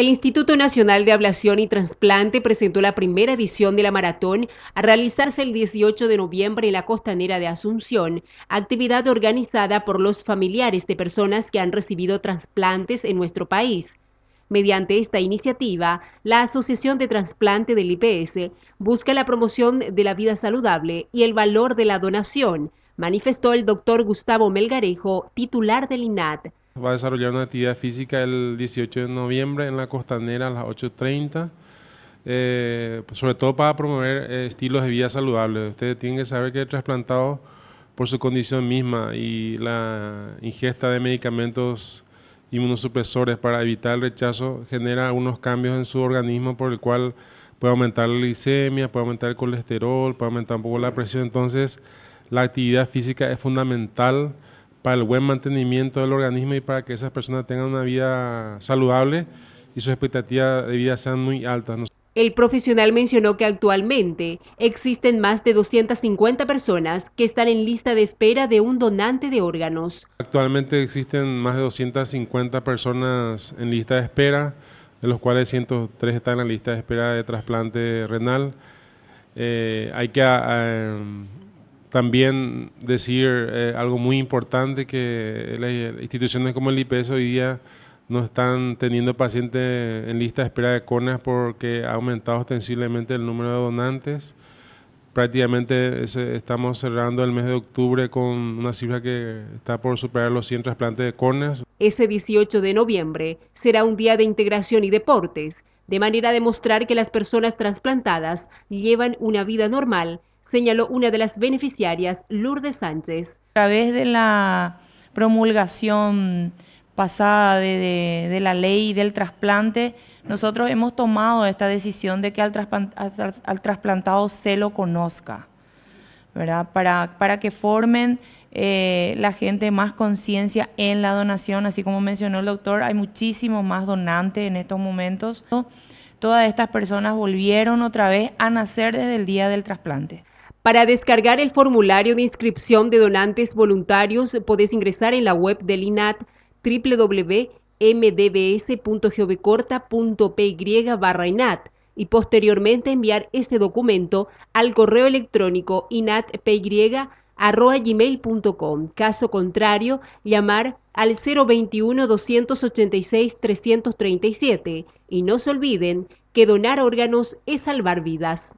El Instituto Nacional de Ablación y Transplante presentó la primera edición de la maratón a realizarse el 18 de noviembre en la costanera de Asunción, actividad organizada por los familiares de personas que han recibido trasplantes en nuestro país. Mediante esta iniciativa, la Asociación de Transplante del IPS busca la promoción de la vida saludable y el valor de la donación, manifestó el doctor Gustavo Melgarejo, titular del INAT. Va a desarrollar una actividad física el 18 de noviembre en la costanera a las 8.30. Eh, pues sobre todo para promover eh, estilos de vida saludables. Ustedes tienen que saber que el trasplantado, por su condición misma y la ingesta de medicamentos inmunosupresores para evitar el rechazo, genera algunos cambios en su organismo por el cual puede aumentar la glicemia, puede aumentar el colesterol, puede aumentar un poco la presión. Entonces, la actividad física es fundamental para el buen mantenimiento del organismo y para que esas personas tengan una vida saludable y sus expectativas de vida sean muy altas. El profesional mencionó que actualmente existen más de 250 personas que están en lista de espera de un donante de órganos. Actualmente existen más de 250 personas en lista de espera, de los cuales 103 están en la lista de espera de trasplante renal. Eh, hay que ah, em, también decir eh, algo muy importante que las instituciones como el IPS hoy día no están teniendo pacientes en lista de espera de córneas porque ha aumentado ostensiblemente el número de donantes. Prácticamente estamos cerrando el mes de octubre con una cifra que está por superar los 100 trasplantes de córneas. Ese 18 de noviembre será un día de integración y deportes, de manera de demostrar que las personas trasplantadas llevan una vida normal señaló una de las beneficiarias, Lourdes Sánchez. A través de la promulgación pasada de, la ley del trasplante, nosotros hemos tomado esta decisión de que al, trasplantado se lo conozca, ¿verdad? Para, para que formen eh, la gente más conciencia en la donación, así como mencionó el doctor, hay muchísimo más donantes en estos momentos. Todas estas personas volvieron otra vez a nacer desde el día del trasplante. Para descargar el formulario de inscripción de donantes voluntarios, podés ingresar en la web del INAT wwwmdbsgobecortapy barra INAT y posteriormente enviar ese documento al correo electrónico inatpy.gmail.com. Caso contrario, llamar al 021-286-337 y no se olviden que donar órganos es salvar vidas.